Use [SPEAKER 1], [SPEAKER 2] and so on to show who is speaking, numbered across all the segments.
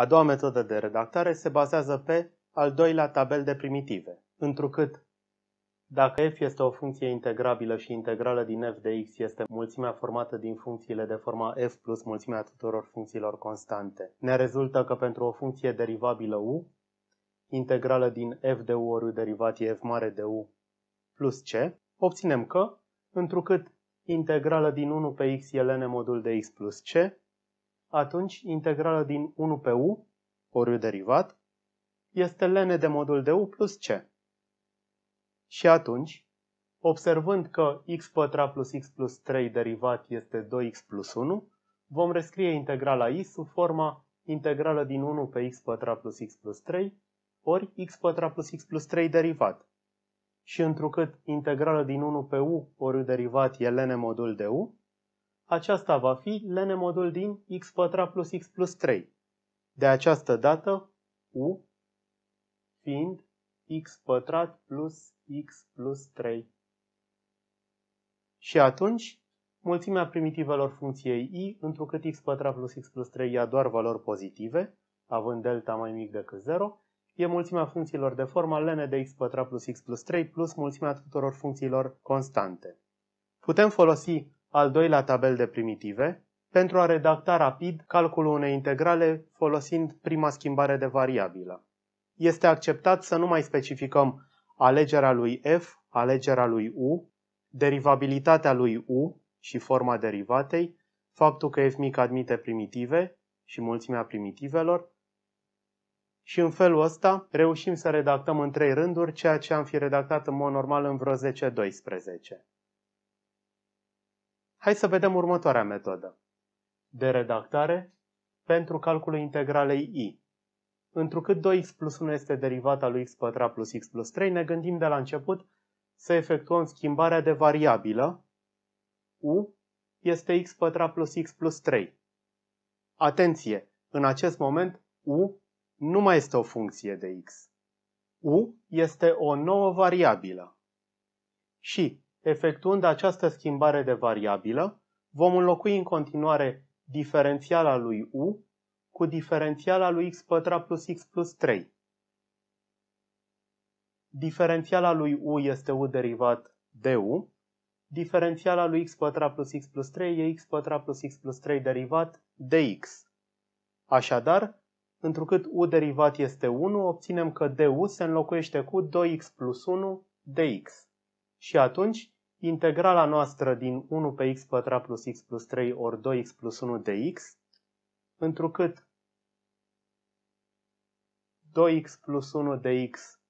[SPEAKER 1] A doua metodă de redactare se bazează pe al doilea tabel de primitive, întrucât dacă f este o funcție integrabilă și integrală din f de x este mulțimea formată din funcțiile de forma f plus mulțimea tuturor funcțiilor constante, ne rezultă că pentru o funcție derivabilă u, integrală din f de u ori u derivat e f mare de u plus c, obținem că, întrucât integrală din 1 pe x e modul de x plus c, atunci integrală din 1 pe u, ori u derivat, este ln de modul de u plus c. Și atunci, observând că x pătrat plus x plus 3 derivat este 2x plus 1, vom rescrie integrala i sub forma integrală din 1 pe x pătrat plus x plus 3 ori x pătrat plus x plus 3 derivat. Și întrucât integrală din 1 pe u ori u derivat e ln modul de u, aceasta va fi ln modul din x pătrat plus x plus 3. De această dată, u fiind x pătrat plus x plus 3. Și atunci, mulțimea primitivelor funcției i, întrucât x pătrat plus x plus 3 ia doar valori pozitive, având delta mai mic decât 0, e mulțimea funcțiilor de forma ln de x pătrat plus x plus 3 plus mulțimea tuturor funcțiilor constante. Putem folosi al doilea tabel de primitive, pentru a redacta rapid calculul unei integrale folosind prima schimbare de variabilă. Este acceptat să nu mai specificăm alegerea lui f, alegerea lui u, derivabilitatea lui u și forma derivatei, faptul că f mic admite primitive și mulțimea primitivelor, și în felul ăsta reușim să redactăm în trei rânduri ceea ce am fi redactat în mod normal în vreo 10-12. Hai să vedem următoarea metodă de redactare pentru calculul integralei i. Întrucât 2x plus 1 este derivata lui x pătrat plus x plus 3, ne gândim de la început să efectuăm schimbarea de variabilă u este x pătrat plus x plus 3. Atenție! În acest moment u nu mai este o funcție de x. u este o nouă variabilă. Și Efectuând această schimbare de variabilă, vom înlocui în continuare diferențiala lui u cu diferențiala lui x pătrat plus x plus 3. Diferențiala lui u este u derivat de u. Diferențiala lui x pătrat plus x plus 3 e x pătrat plus x plus 3 derivat de x. Așadar, întrucât u derivat este 1, obținem că du se înlocuiește cu 2x plus 1 dx. Și atunci, integrala noastră din 1 pe x pătrat plus x plus 3 ori 2x plus 1 de x, întrucât 2x plus 1 de x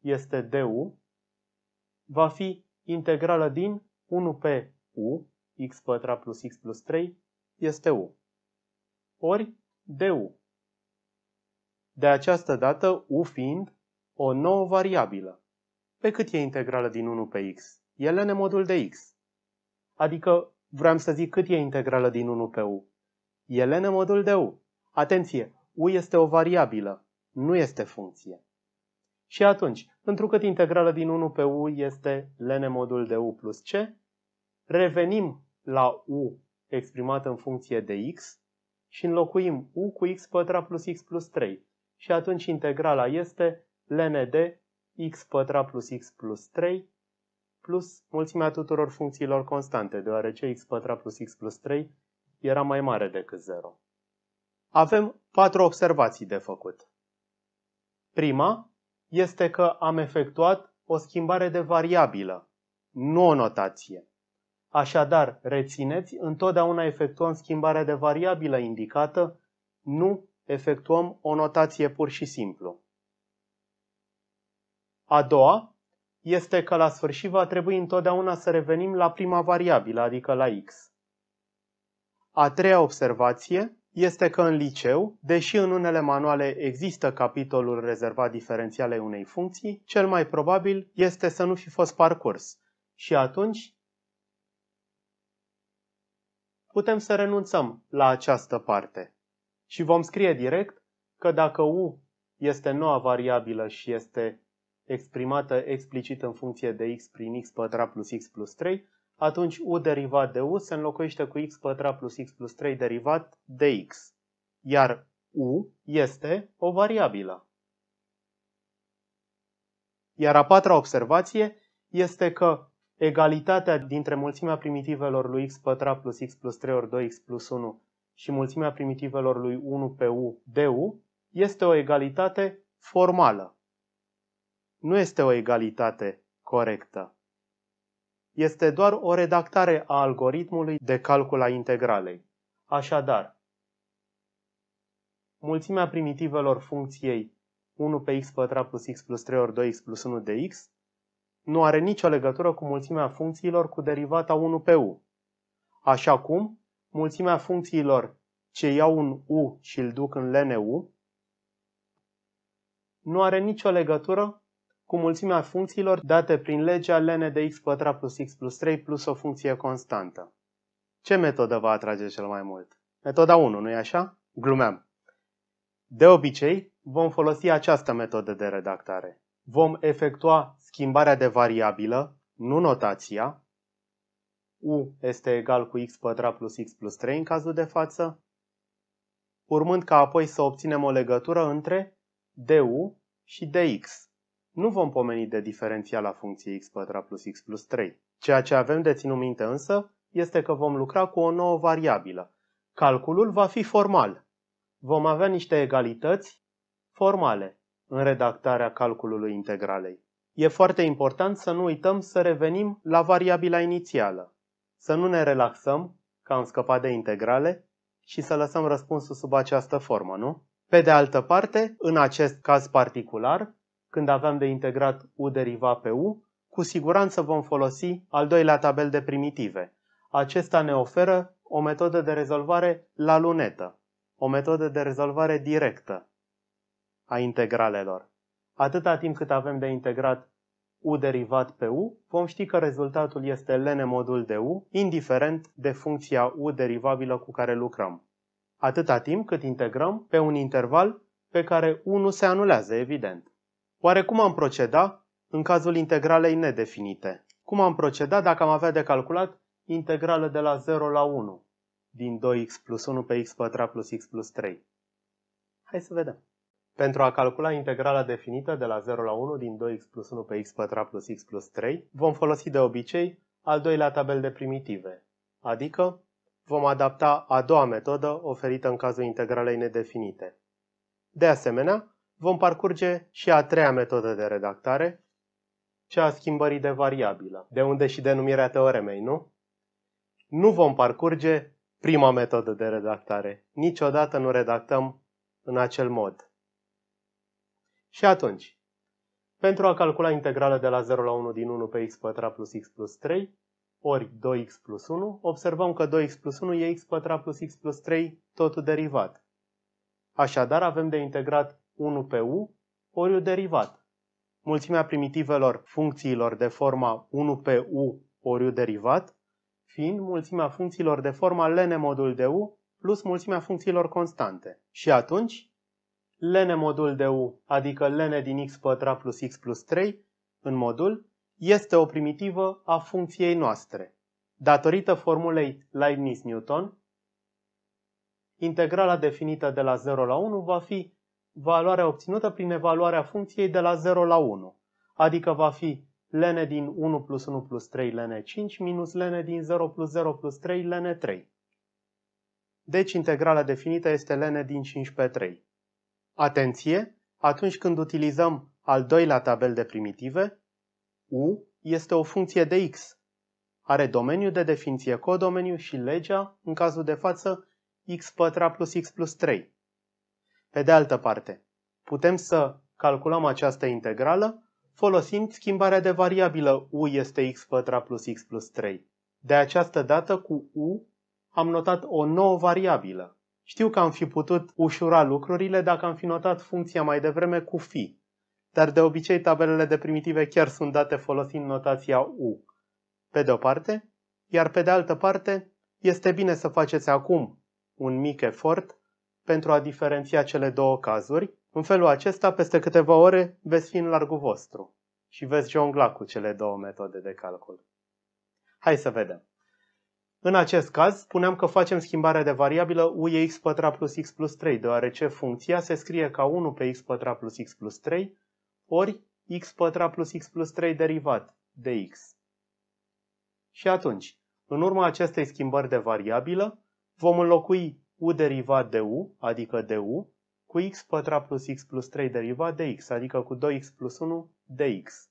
[SPEAKER 1] este du, va fi integrală din 1 pe u, x pătrat plus x plus 3, este u, ori du. De această dată, u fiind o nouă variabilă pe cât e integrală din 1 pe x. E ln modul de x. Adică vreau să zic cât e integrală din 1 pe u. E ln modul de u. Atenție, u este o variabilă, nu este funcție. Și atunci, întrucât integrală din 1 pe u este lene modul de u plus c, revenim la u exprimat în funcție de x și înlocuim u cu x pătrat plus x plus 3. Și atunci integrala este lene de x pătrat plus x plus 3 plus mulțimea tuturor funcțiilor constante, deoarece x pătrat plus x plus 3 era mai mare decât 0. Avem patru observații de făcut. Prima este că am efectuat o schimbare de variabilă, nu o notație. Așadar, rețineți, întotdeauna efectuăm schimbarea de variabilă indicată, nu efectuăm o notație pur și simplu. A doua este că la sfârșit va trebui întotdeauna să revenim la prima variabilă, adică la x. A treia observație este că în liceu, deși în unele manuale există capitolul rezervat diferențiale unei funcții, cel mai probabil este să nu fi fost parcurs. Și atunci putem să renunțăm la această parte. Și vom scrie direct că dacă u este noua variabilă și este exprimată explicit în funcție de x prin x pătrat plus x plus 3, atunci u derivat de u se înlocuiește cu x pătrat plus x plus 3 derivat de x. Iar u este o variabilă. Iar a patra observație este că egalitatea dintre mulțimea primitivelor lui x pătrat plus x plus 3 ori 2x plus 1 și mulțimea primitivelor lui 1 pe u du este o egalitate formală nu este o egalitate corectă. Este doar o redactare a algoritmului de calcul a integralei. Așadar, mulțimea primitivelor funcției 1 pe x pătrat plus x plus 3 ori 2x plus 1 de x nu are nicio legătură cu mulțimea funcțiilor cu derivata 1 pe u. Așa cum mulțimea funcțiilor ce iau un u și îl duc în ln u nu are nicio legătură cu mulțimea funcțiilor date prin legea ln de x pătrat plus x plus 3 plus o funcție constantă. Ce metodă va atrage cel mai mult? Metoda 1, nu-i așa? Glumeam. De obicei, vom folosi această metodă de redactare. Vom efectua schimbarea de variabilă, nu notația. u este egal cu x pătrat plus x plus 3 în cazul de față, urmând ca apoi să obținem o legătură între du și dx nu vom pomeni de diferențiala funcției x pătrat plus x plus 3. Ceea ce avem de ținut minte însă este că vom lucra cu o nouă variabilă. Calculul va fi formal. Vom avea niște egalități formale în redactarea calculului integralei. E foarte important să nu uităm să revenim la variabila inițială. Să nu ne relaxăm, ca am scăpat de integrale, și să lăsăm răspunsul sub această formă, nu? Pe de altă parte, în acest caz particular, când avem de integrat u deriva pe u, cu siguranță vom folosi al doilea tabel de primitive. Acesta ne oferă o metodă de rezolvare la lunetă, o metodă de rezolvare directă a integralelor. Atâta timp cât avem de integrat u derivat pe u, vom ști că rezultatul este ln modul de u, indiferent de funcția u derivabilă cu care lucrăm. Atâta timp cât integrăm pe un interval pe care u nu se anulează, evident. Oare cum am proceda în cazul integralei nedefinite? Cum am proceda dacă am avea de calculat integrală de la 0 la 1 din 2x plus 1 pe x pătrat plus x plus 3? Hai să vedem. Pentru a calcula integrala definită de la 0 la 1 din 2x plus 1 pe x pătrat plus x plus 3, vom folosi de obicei al doilea tabel de primitive, adică vom adapta a doua metodă oferită în cazul integralei nedefinite. De asemenea, vom parcurge și a treia metodă de redactare, cea a schimbării de variabilă, de unde și denumirea teoremei, nu? Nu vom parcurge prima metodă de redactare. Niciodată nu redactăm în acel mod. Și atunci, pentru a calcula integrală de la 0 la 1 din 1 pe x pătrat plus x plus 3, ori 2x plus 1, observăm că 2x plus 1 e x pătrat plus x plus 3, totul derivat. Așadar, avem de integrat 1 pe u, ori derivat. Mulțimea primitivelor funcțiilor de forma 1 pe u ori derivat, fiind mulțimea funcțiilor de forma lene modul de u plus mulțimea funcțiilor constante. Și atunci, lene modul de u, adică lene din x pătrat plus x plus 3, în modul, este o primitivă a funcției noastre. Datorită formulei Leibniz-Newton, integrala definită de la 0 la 1 va fi valoarea obținută prin evaluarea funcției de la 0 la 1, adică va fi ln din 1 plus 1 plus 3 ln 5 minus ln din 0 plus 0 plus 3 ln 3. Deci integrala definită este ln din 5 pe 3. Atenție! Atunci când utilizăm al doilea tabel de primitive, u este o funcție de x. Are domeniu de definiție codomeniu și legea, în cazul de față, x pătrat plus x plus 3. Pe de altă parte, putem să calculăm această integrală folosind schimbarea de variabilă u este x pătrat plus x plus 3. De această dată cu u am notat o nouă variabilă. Știu că am fi putut ușura lucrurile dacă am fi notat funcția mai devreme cu fi, dar de obicei tabelele de primitive chiar sunt date folosind notația u. Pe de o parte, iar pe de altă parte, este bine să faceți acum un mic efort pentru a diferenția cele două cazuri. În felul acesta, peste câteva ore, veți fi în largul vostru și veți jongla cu cele două metode de calcul. Hai să vedem. În acest caz, spuneam că facem schimbarea de variabilă u e x pătrat plus x plus 3, deoarece funcția se scrie ca 1 pe x pătrat plus x plus 3 ori x pătrat plus x plus 3 derivat de x. Și atunci, în urma acestei schimbări de variabilă, vom înlocui u derivat de u, adică de u, cu x pătrat plus x plus 3 derivat de x, adică cu 2x plus 1 de x.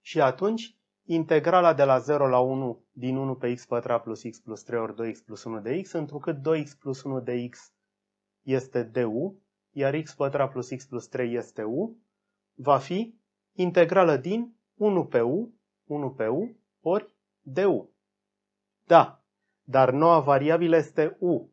[SPEAKER 1] Și atunci, integrala de la 0 la 1 din 1 pe x pătrat plus x plus 3 ori 2x plus 1 de x, întrucât 2x plus 1 de x este du, iar x pătrat plus x plus 3 este u, va fi integrală din 1 pe u, 1 pe u, ori du. Da, dar noua variabilă este u.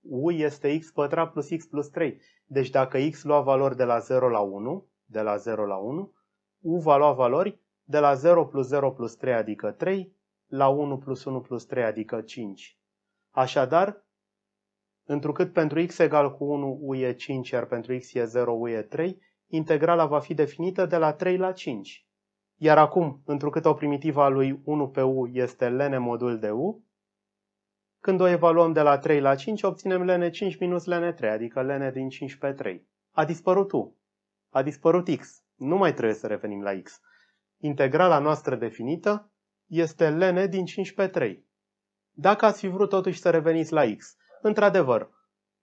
[SPEAKER 1] u este x pătrat plus x plus 3. Deci dacă x lua valori de la 0 la 1, de la 0 la 1, u va lua valori de la 0 plus 0 plus 3, adică 3, la 1 plus 1 plus 3, adică 5. Așadar, întrucât pentru x egal cu 1, u e 5, iar pentru x e 0, u e 3, integrala va fi definită de la 3 la 5. Iar acum, întrucât o primitivă a lui 1 pe u este ln modul de u, când o evaluăm de la 3 la 5, obținem ln 5 minus ln 3, adică ln din 5 pe 3. A dispărut U. A dispărut X. Nu mai trebuie să revenim la X. Integrala noastră definită este ln din 5 pe 3. Dacă ați fi vrut totuși să reveniți la X, într-adevăr,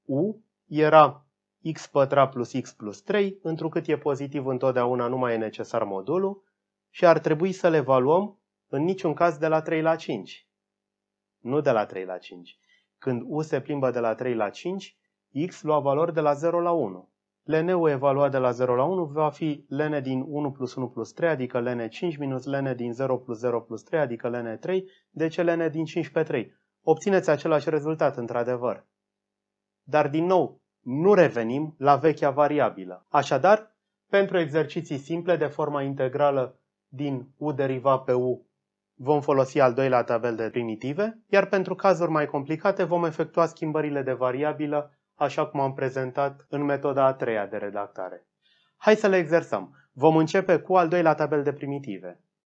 [SPEAKER 1] U era x pătrat plus x plus 3, întrucât e pozitiv întotdeauna, nu mai e necesar modulul, și ar trebui să le evaluăm în niciun caz de la 3 la 5 nu de la 3 la 5. Când U se plimbă de la 3 la 5, X lua valori de la 0 la 1. LN-ul evaluat de la 0 la 1 va fi LN din 1 plus 1 plus 3, adică LN 5 minus LN din 0 plus 0 plus 3, adică LN 3, deci LN din 5 pe 3. Obțineți același rezultat, într-adevăr. Dar, din nou, nu revenim la vechea variabilă. Așadar, pentru exerciții simple de forma integrală din U deriva pe U Vom folosi al doilea tabel de primitive, iar pentru cazuri mai complicate vom efectua schimbările de variabilă așa cum am prezentat în metoda a treia de redactare. Hai să le exersăm. Vom începe cu al doilea tabel de primitive.